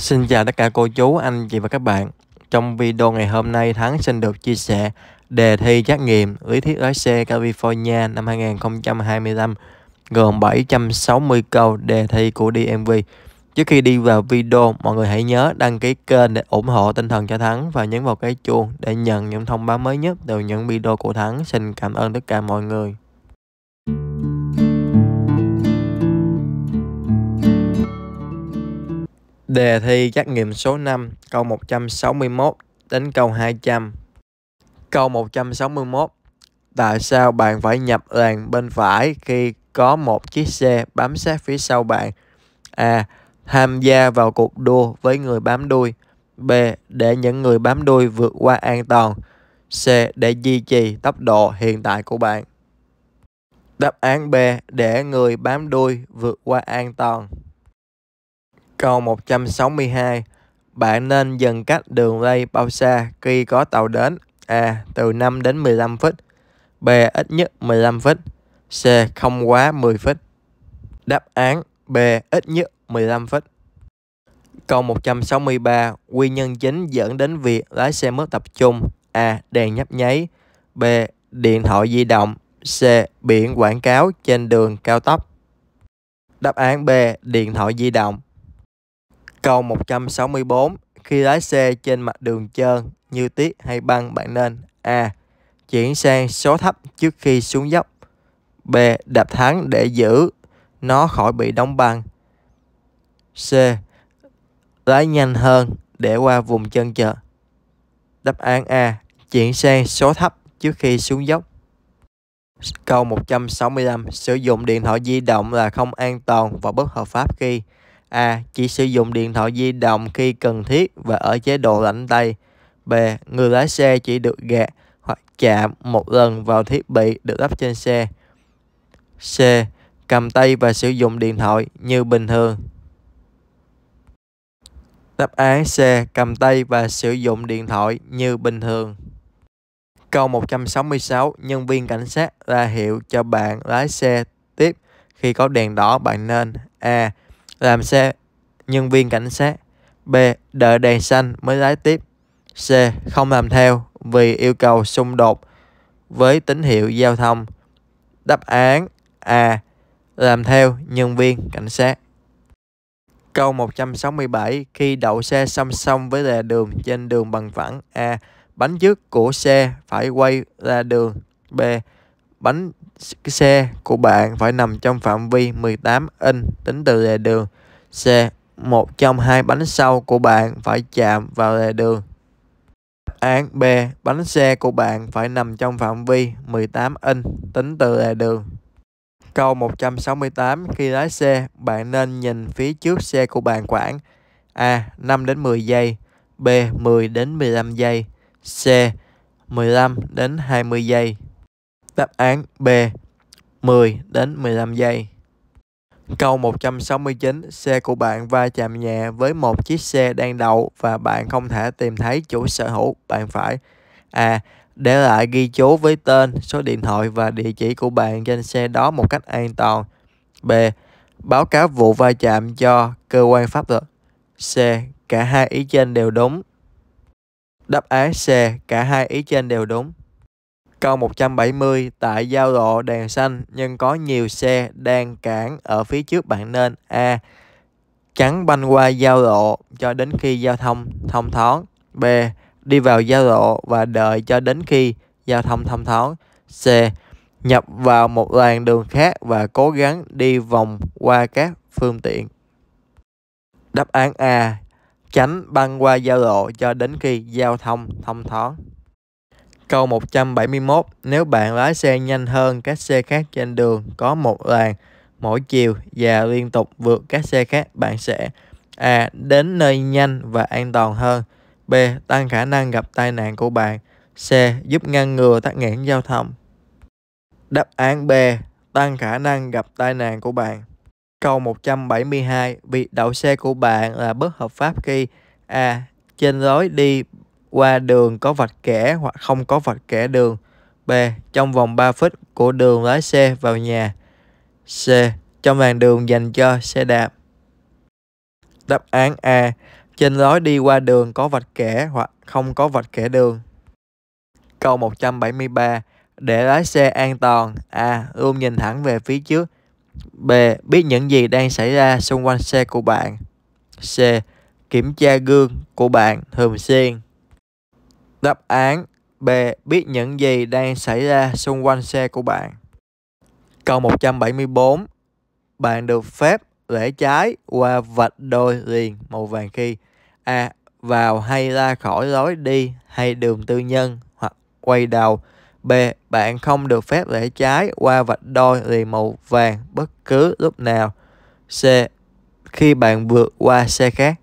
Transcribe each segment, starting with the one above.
Xin chào tất cả cô chú, anh chị và các bạn. Trong video ngày hôm nay, Thắng xin được chia sẻ đề thi trắc nghiệm lý thuyết lái xe California năm 2025 gồm 760 câu đề thi của DMV. Trước khi đi vào video, mọi người hãy nhớ đăng ký kênh để ủng hộ tinh thần cho Thắng và nhấn vào cái chuông để nhận những thông báo mới nhất từ những video của Thắng. Xin cảm ơn tất cả mọi người. Đề thi trắc nghiệm số 5, câu 161 đến câu 200. Câu 161. Tại sao bạn phải nhập làn bên phải khi có một chiếc xe bám sát phía sau bạn? A. Tham gia vào cuộc đua với người bám đuôi. B. Để những người bám đuôi vượt qua an toàn. C. Để duy trì tốc độ hiện tại của bạn. Đáp án B. Để người bám đuôi vượt qua an toàn. Câu 162 Bạn nên dừng cách đường ray bao xa khi có tàu đến A. Từ 5 đến 15 feet B. Ít nhất 15 feet C. Không quá 10 feet Đáp án B. Ít nhất 15 feet Câu 163 Nguyên nhân chính dẫn đến việc lái xe mất tập trung A. Đèn nhấp nháy B. Điện thoại di động C. Biển quảng cáo trên đường cao tốc Đáp án B. Điện thoại di động Câu 164. Khi lái xe trên mặt đường trơn như tuyết hay băng bạn nên A. Chuyển sang số thấp trước khi xuống dốc. B. Đạp thắng để giữ nó khỏi bị đóng băng. C. Lái nhanh hơn để qua vùng chân chợ. Đáp án A. Chuyển sang số thấp trước khi xuống dốc. Câu 165. Sử dụng điện thoại di động là không an toàn và bất hợp pháp khi A. Chỉ sử dụng điện thoại di động khi cần thiết và ở chế độ lạnh tay. B. Người lái xe chỉ được gạt hoặc chạm một lần vào thiết bị được lắp trên xe. C. Cầm tay và sử dụng điện thoại như bình thường. Đáp án C. Cầm tay và sử dụng điện thoại như bình thường. Câu 166. Nhân viên cảnh sát ra hiệu cho bạn lái xe tiếp. Khi có đèn đỏ, bạn nên A làm xe nhân viên cảnh sát. B. Đợi đèn xanh mới lái tiếp. C. Không làm theo vì yêu cầu xung đột với tín hiệu giao thông. Đáp án A. Làm theo nhân viên cảnh sát. Câu 167 khi đậu xe song song với lề đường trên đường bằng phẳng A. Bánh trước của xe phải quay ra đường B. Bánh cái xe của bạn phải nằm trong phạm vi 18 inch tính từ lề đường. C. Một trong hai bánh sau của bạn phải chạm vào lề đường. Án B. Bánh xe của bạn phải nằm trong phạm vi 18 inch tính từ lề đường. Câu 168. Khi lái xe, bạn nên nhìn phía trước xe của bạn khoảng A. 5 đến 10 giây B. 10 đến 15 giây C. 15 đến 20 giây Đáp án B 10 đến 15 giây. Câu 169, xe của bạn va chạm nhẹ với một chiếc xe đang đậu và bạn không thể tìm thấy chủ sở hữu, bạn phải A. Để lại ghi chú với tên, số điện thoại và địa chỉ của bạn trên xe đó một cách an toàn. B. Báo cáo vụ va chạm cho cơ quan pháp luật. C. Cả hai ý trên đều đúng. Đáp án C. Cả hai ý trên đều đúng. Câu 170 tại giao lộ đèn xanh nhưng có nhiều xe đang cản ở phía trước bạn nên A. Chắn banh qua giao lộ cho đến khi giao thông thông thoáng. B. Đi vào giao lộ và đợi cho đến khi giao thông thông thoáng. C. Nhập vào một làn đường khác và cố gắng đi vòng qua các phương tiện. Đáp án A. Tránh băng qua giao lộ cho đến khi giao thông thông thoáng câu 171, nếu bạn lái xe nhanh hơn các xe khác trên đường có một làn mỗi chiều và liên tục vượt các xe khác, bạn sẽ A. Đến nơi nhanh và an toàn hơn B. Tăng khả năng gặp tai nạn của bạn C. Giúp ngăn ngừa tắc nghẽn giao thông Đáp án B. Tăng khả năng gặp tai nạn của bạn Câu 172. Việc đậu xe của bạn là bất hợp pháp khi A. Trên lối đi qua đường có vạch kẻ hoặc không có vạch kẻ đường. B. Trong vòng 3 phút của đường lái xe vào nhà. C. Trong làn đường dành cho xe đạp. Đáp án A. Trên lối đi qua đường có vạch kẻ hoặc không có vạch kẻ đường. Câu 173. Để lái xe an toàn. A. Luôn nhìn thẳng về phía trước. B. Biết những gì đang xảy ra xung quanh xe của bạn. C. Kiểm tra gương của bạn thường xuyên. Đáp án B. Biết những gì đang xảy ra xung quanh xe của bạn. Câu 174. Bạn được phép rẽ trái qua vạch đôi liền màu vàng khi A. Vào hay ra khỏi lối đi hay đường tư nhân hoặc quay đầu. B. Bạn không được phép rẽ trái qua vạch đôi liền màu vàng bất cứ lúc nào. C. Khi bạn vượt qua xe khác.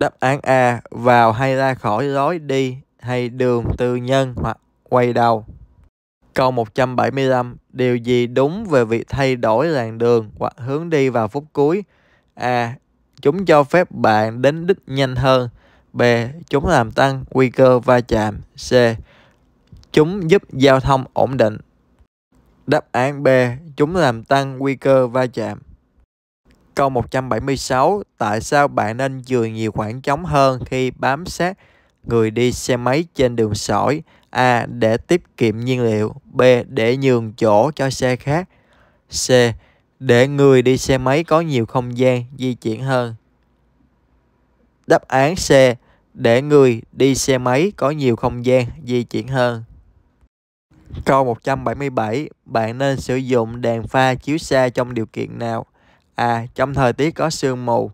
Đáp án A. Vào hay ra khỏi lối đi hay đường tư nhân hoặc quay đầu. Câu 175. Điều gì đúng về việc thay đổi làn đường hoặc hướng đi vào phút cuối? A. Chúng cho phép bạn đến đích nhanh hơn. B. Chúng làm tăng nguy cơ va chạm. C. Chúng giúp giao thông ổn định. Đáp án B. Chúng làm tăng nguy cơ va chạm. Câu 176. Tại sao bạn nên chừa nhiều khoảng trống hơn khi bám sát người đi xe máy trên đường sỏi A. Để tiết kiệm nhiên liệu B. Để nhường chỗ cho xe khác C. Để người đi xe máy có nhiều không gian di chuyển hơn Đáp án C. Để người đi xe máy có nhiều không gian di chuyển hơn Câu 177 Bạn nên sử dụng đèn pha chiếu xa trong điều kiện nào? A. Trong thời tiết có sương mù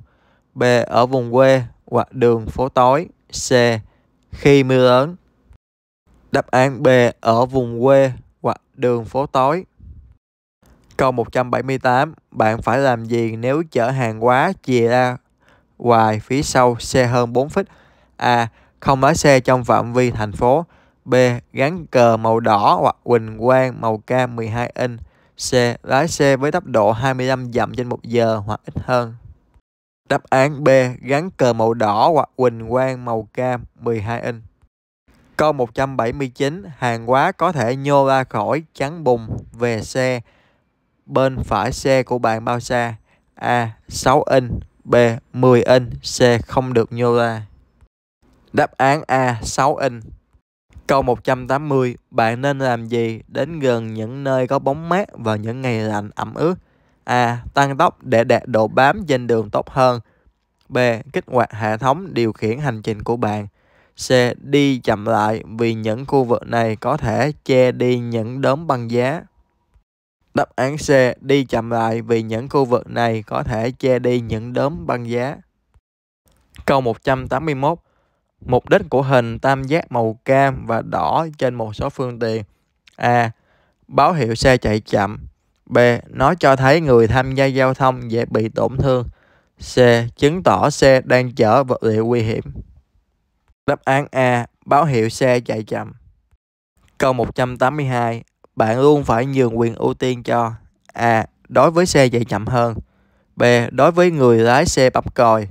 B. Ở vùng quê hoặc đường phố tối C khi mưa lớn. Đáp án B ở vùng quê hoặc đường phố tối. Câu 178, bạn phải làm gì nếu chở hàng quá chìa ra ngoài phía sau xe hơn 4 feet? A. Không lái xe trong phạm vi thành phố. B. Gắn cờ màu đỏ hoặc quỳnh quang màu cam 12 inch. C. Lái xe với tốc độ 25 dặm trên 1 giờ hoặc ít hơn. Đáp án B gắn cờ màu đỏ hoặc quỳnh quang màu cam 12 inch. Câu 179, hàng hóa có thể nhô ra khỏi chắn bùng về xe bên phải xe của bạn bao xa? A. 6 inch, B. 10 inch, C. Không được nhô ra. Đáp án A. 6 inch. Câu 180, bạn nên làm gì đến gần những nơi có bóng mát vào những ngày lạnh ẩm ướt? A. Tăng tốc để đạt độ bám trên đường tốt hơn. B. Kích hoạt hệ thống điều khiển hành trình của bạn. C. Đi chậm lại vì những khu vực này có thể che đi những đốm băng giá. Đáp án C. Đi chậm lại vì những khu vực này có thể che đi những đốm băng giá. Câu 181. Mục đích của hình tam giác màu cam và đỏ trên một số phương tiện. A. Báo hiệu xe chạy chậm. B. Nó cho thấy người tham gia giao thông dễ bị tổn thương. C. Chứng tỏ xe đang chở vật liệu nguy hiểm. Đáp án A. Báo hiệu xe chạy chậm. Câu 182. Bạn luôn phải nhường quyền ưu tiên cho A. Đối với xe chạy chậm hơn. B. Đối với người lái xe bấm còi.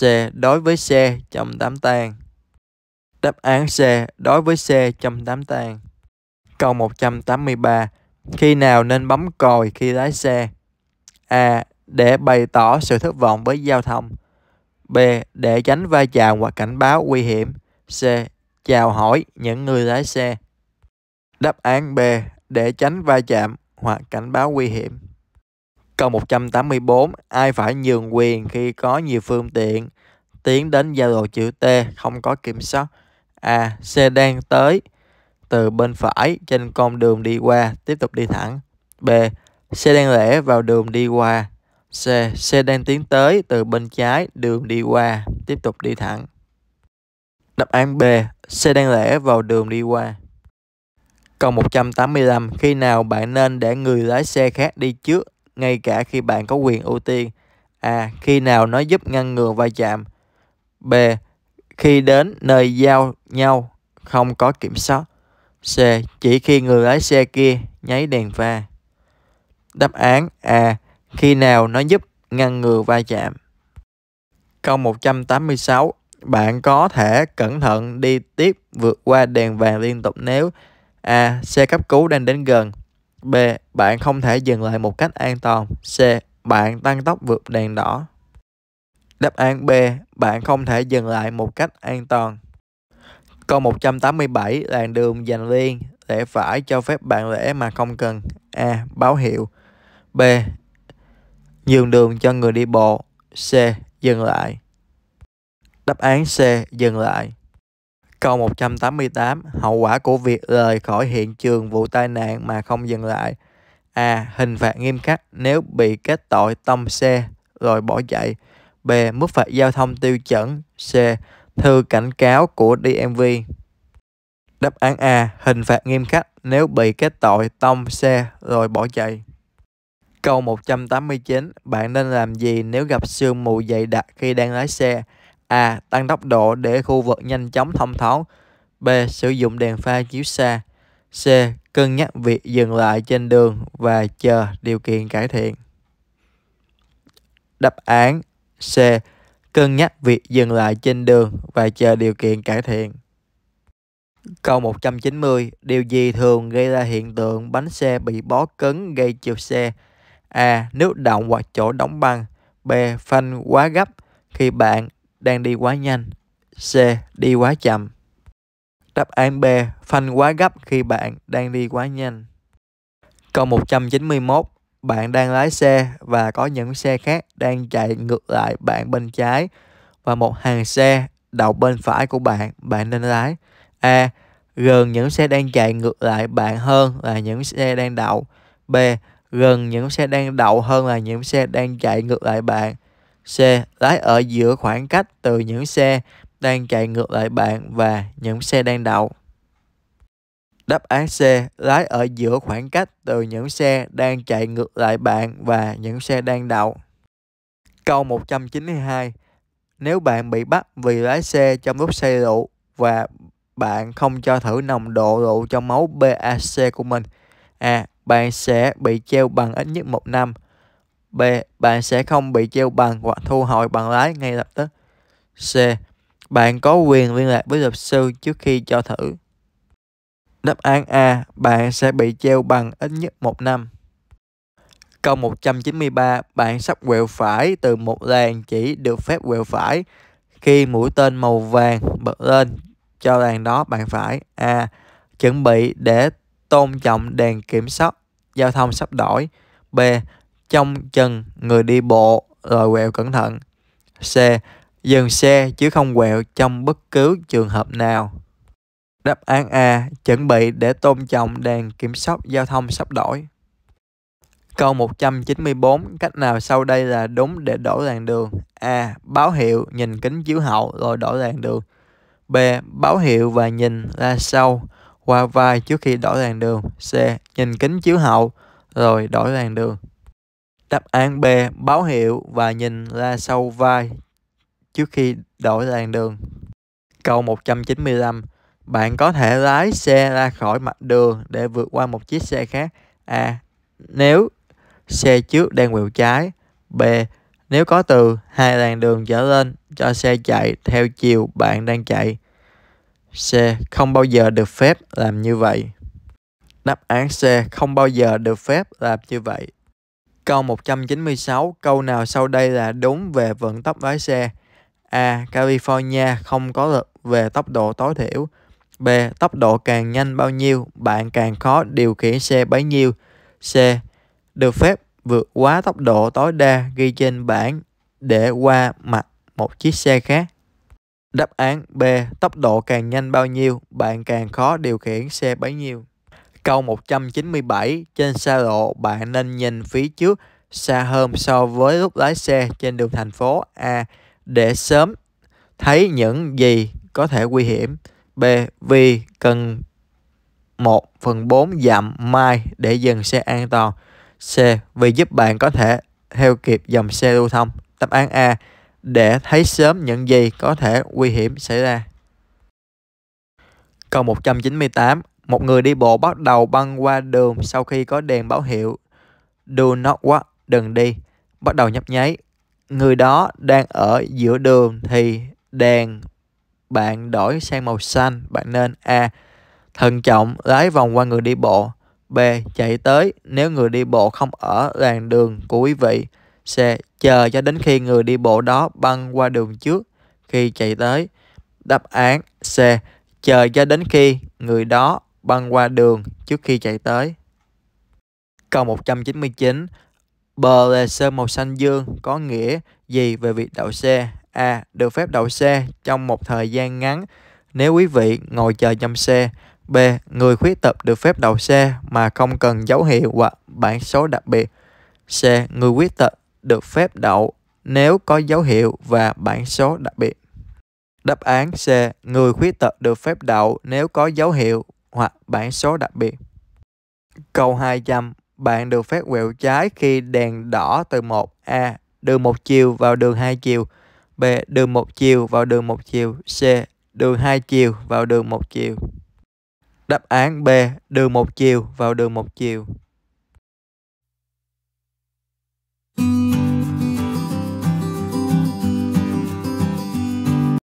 C. Đối với xe chậm tám tan. Đáp án C. Đối với xe chậm tám tan. Câu 183. Khi nào nên bấm còi khi lái xe? A. Để bày tỏ sự thất vọng với giao thông. B. Để tránh va chạm hoặc cảnh báo nguy hiểm. C. Chào hỏi những người lái xe. Đáp án B. Để tránh va chạm hoặc cảnh báo nguy hiểm. Câu 184. Ai phải nhường quyền khi có nhiều phương tiện tiến đến giao lộ chữ T không có kiểm soát? A. Xe đang tới từ bên phải trên con đường đi qua tiếp tục đi thẳng. B. Xe đang rẽ vào đường đi qua. C. Xe đang tiến tới từ bên trái đường đi qua tiếp tục đi thẳng. Đáp án B. Xe đang rẽ vào đường đi qua. Câu 185. Khi nào bạn nên để người lái xe khác đi trước, ngay cả khi bạn có quyền ưu tiên? A. Khi nào nó giúp ngăn ngừa va chạm? B. Khi đến nơi giao nhau, không có kiểm soát. C. Chỉ khi người lái xe kia nháy đèn pha. Đáp án A. Khi nào nó giúp ngăn ngừa va chạm. Câu 186. Bạn có thể cẩn thận đi tiếp vượt qua đèn vàng liên tục nếu A. Xe cấp cứu đang đến gần. B. Bạn không thể dừng lại một cách an toàn. C. Bạn tăng tốc vượt đèn đỏ. Đáp án B. Bạn không thể dừng lại một cách an toàn. Câu 187 làn đường dành riêng rẽ phải cho phép bạn rẽ mà không cần A. Báo hiệu B. Nhường đường cho người đi bộ C. Dừng lại Đáp án C. Dừng lại Câu 188 Hậu quả của việc rời khỏi hiện trường vụ tai nạn mà không dừng lại A. Hình phạt nghiêm khắc nếu bị kết tội tông xe rồi bỏ chạy B. Mức phạt giao thông tiêu chuẩn C. Thư cảnh cáo của DMV Đáp án A. Hình phạt nghiêm khắc nếu bị kết tội tông xe rồi bỏ chạy. Câu 189. Bạn nên làm gì nếu gặp sương mù dày đặc khi đang lái xe? A. Tăng tốc độ để khu vực nhanh chóng thông thoáng. B. Sử dụng đèn pha chiếu xa. C. Cân nhắc việc dừng lại trên đường và chờ điều kiện cải thiện. Đáp án C cân nhắc việc dừng lại trên đường và chờ điều kiện cải thiện. Câu 190. Điều gì thường gây ra hiện tượng bánh xe bị bó cứng gây trượt xe? A. Nước động hoặc chỗ đóng băng. B. Phanh quá gấp khi bạn đang đi quá nhanh. C. Đi quá chậm. Đáp án B. Phanh quá gấp khi bạn đang đi quá nhanh. Câu 191 bạn đang lái xe và có những xe khác đang chạy ngược lại bạn bên trái và một hàng xe đậu bên phải của bạn, bạn nên lái. A. Gần những xe đang chạy ngược lại bạn hơn là những xe đang đậu. B. Gần những xe đang đậu hơn là những xe đang chạy ngược lại bạn. C. Lái ở giữa khoảng cách từ những xe đang chạy ngược lại bạn và những xe đang đậu. Đáp án C, lái ở giữa khoảng cách từ những xe đang chạy ngược lại bạn và những xe đang đậu. Câu 192. Nếu bạn bị bắt vì lái xe trong lúc say rượu và bạn không cho thử nồng độ rượu trong máu BAC của mình, A. Bạn sẽ bị treo bằng ít nhất một năm. B. Bạn sẽ không bị treo bằng hoặc thu hồi bằng lái ngay lập tức. C. Bạn có quyền liên lạc với luật sư trước khi cho thử. Đáp án A, bạn sẽ bị treo bằng ít nhất một năm. Câu 193, bạn sắp quẹo phải từ một làng chỉ được phép quẹo phải khi mũi tên màu vàng bật lên cho làng đó bạn phải A. Chuẩn bị để tôn trọng đèn kiểm soát giao thông sắp đổi B. Trong chân người đi bộ rồi quẹo cẩn thận C. Dừng xe chứ không quẹo trong bất cứ trường hợp nào Đáp án A. Chuẩn bị để tôn trọng đèn kiểm soát giao thông sắp đổi. Câu 194. Cách nào sau đây là đúng để đổi làn đường? A. Báo hiệu, nhìn kính chiếu hậu rồi đổi làn đường. B. Báo hiệu và nhìn ra sau qua vai trước khi đổi làn đường. C. Nhìn kính chiếu hậu rồi đổi làn đường. Đáp án B. Báo hiệu và nhìn ra sau vai trước khi đổi làn đường. Câu 195. Bạn có thể lái xe ra khỏi mặt đường để vượt qua một chiếc xe khác. A. Nếu xe trước đang quẹo trái. B. Nếu có từ hai làn đường trở lên cho xe chạy theo chiều bạn đang chạy. C. Không bao giờ được phép làm như vậy. Đáp án C. Không bao giờ được phép làm như vậy. Câu 196. Câu nào sau đây là đúng về vận tốc lái xe? A. California không có luật về tốc độ tối thiểu. B. Tốc độ càng nhanh bao nhiêu, bạn càng khó điều khiển xe bấy nhiêu. C. Được phép vượt quá tốc độ tối đa ghi trên bảng để qua mặt một chiếc xe khác. Đáp án B. Tốc độ càng nhanh bao nhiêu, bạn càng khó điều khiển xe bấy nhiêu. Câu 197. Trên xa lộ, bạn nên nhìn phía trước xa hơn so với lúc lái xe trên đường thành phố A để sớm thấy những gì có thể nguy hiểm b. HBV cần 1 phần 4 giảm mai để dừng xe an toàn. C. Vì giúp bạn có thể theo kịp dòng xe lưu thông. Đáp án A. Để thấy sớm những gì có thể nguy hiểm xảy ra. Câu 198. Một người đi bộ bắt đầu băng qua đường sau khi có đèn báo hiệu Do not walk, đừng đi, bắt đầu nhấp nháy. Người đó đang ở giữa đường thì đèn bạn đổi sang màu xanh, bạn nên A. Thận trọng lái vòng qua người đi bộ. B. Chạy tới nếu người đi bộ không ở làn đường của quý vị. C. Chờ cho đến khi người đi bộ đó băng qua đường trước khi chạy tới. Đáp án C. Chờ cho đến khi người đó băng qua đường trước khi chạy tới. Câu 199. Bờ lề sơn màu xanh dương có nghĩa gì về việc đậu xe? A được phép đậu xe trong một thời gian ngắn nếu quý vị ngồi chờ trong xe. B. Người khuyết tật được phép đậu xe mà không cần dấu hiệu hoặc bản số đặc biệt. C. Người khuyết tật được phép đậu nếu có dấu hiệu và bản số đặc biệt. Đáp án C. Người khuyết tật được phép đậu nếu có dấu hiệu hoặc bản số đặc biệt. Câu 200. Bạn được phép quẹo trái khi đèn đỏ từ 1A, đường một chiều vào đường hai chiều. B. Đường một chiều vào đường một chiều. C. Đường hai chiều vào đường một chiều. Đáp án B. Đường một chiều vào đường một chiều.